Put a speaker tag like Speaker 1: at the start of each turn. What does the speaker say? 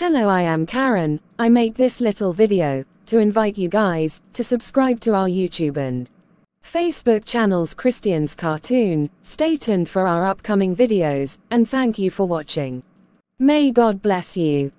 Speaker 1: Hello I am Karen, I make this little video, to invite you guys, to subscribe to our YouTube and Facebook channels Christian's Cartoon, stay tuned for our upcoming videos, and thank you for watching. May God bless you.